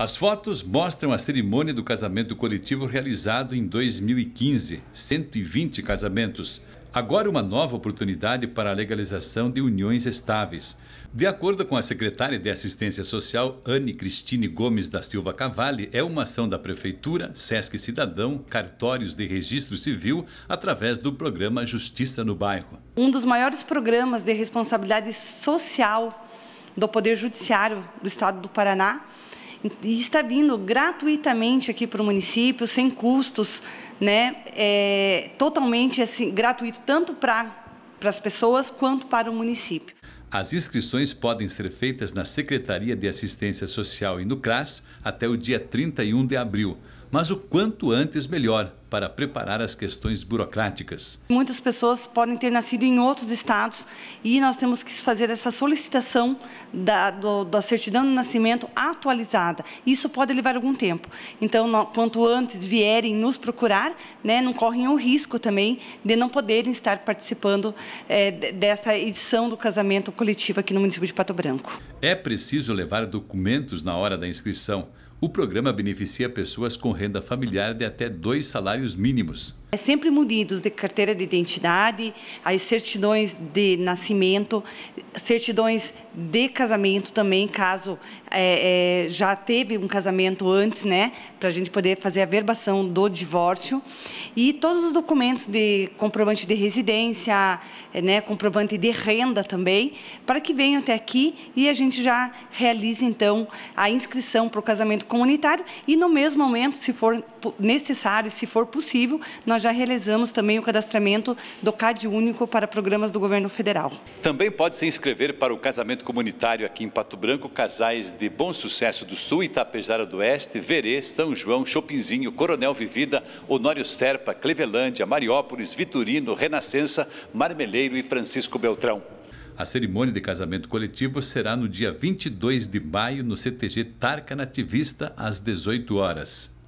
As fotos mostram a cerimônia do casamento coletivo realizado em 2015, 120 casamentos. Agora, uma nova oportunidade para a legalização de uniões estáveis. De acordo com a secretária de Assistência Social, Anne Cristine Gomes da Silva Cavalli, é uma ação da Prefeitura, Sesc Cidadão, cartórios de registro civil, através do programa Justiça no Bairro. Um dos maiores programas de responsabilidade social do Poder Judiciário do Estado do Paraná e está vindo gratuitamente aqui para o município, sem custos, né? É, totalmente assim, gratuito, tanto para as pessoas quanto para o município. As inscrições podem ser feitas na Secretaria de Assistência Social e no CRAS até o dia 31 de abril mas o quanto antes melhor para preparar as questões burocráticas. Muitas pessoas podem ter nascido em outros estados e nós temos que fazer essa solicitação da, do, da certidão de nascimento atualizada. Isso pode levar algum tempo. Então, no, quanto antes vierem nos procurar, né, não correm o risco também de não poderem estar participando é, dessa edição do casamento coletivo aqui no município de Pato Branco. É preciso levar documentos na hora da inscrição o programa beneficia pessoas com renda familiar de até dois salários mínimos. É sempre munidos de carteira de identidade, as certidões de nascimento, certidões de casamento também, caso é, é, já teve um casamento antes, né, para a gente poder fazer a verbação do divórcio e todos os documentos de comprovante de residência, é, né, comprovante de renda também, para que venham até aqui e a gente já realize então a inscrição para o casamento comunitário e no mesmo momento, se for necessário, se for possível, nós já realizamos também o cadastramento do CAD único para programas do governo federal. Também pode se inscrever para o casamento comunitário aqui em Pato Branco casais de Bom Sucesso do Sul, Itapejara do Oeste, Verê, São João, Chopinzinho, Coronel Vivida, Honório Serpa, Clevelândia, Mariópolis, Vitorino, Renascença, Marmeleiro e Francisco Beltrão. A cerimônia de casamento coletivo será no dia 22 de maio no CTG Tarca Nativista, às 18 horas.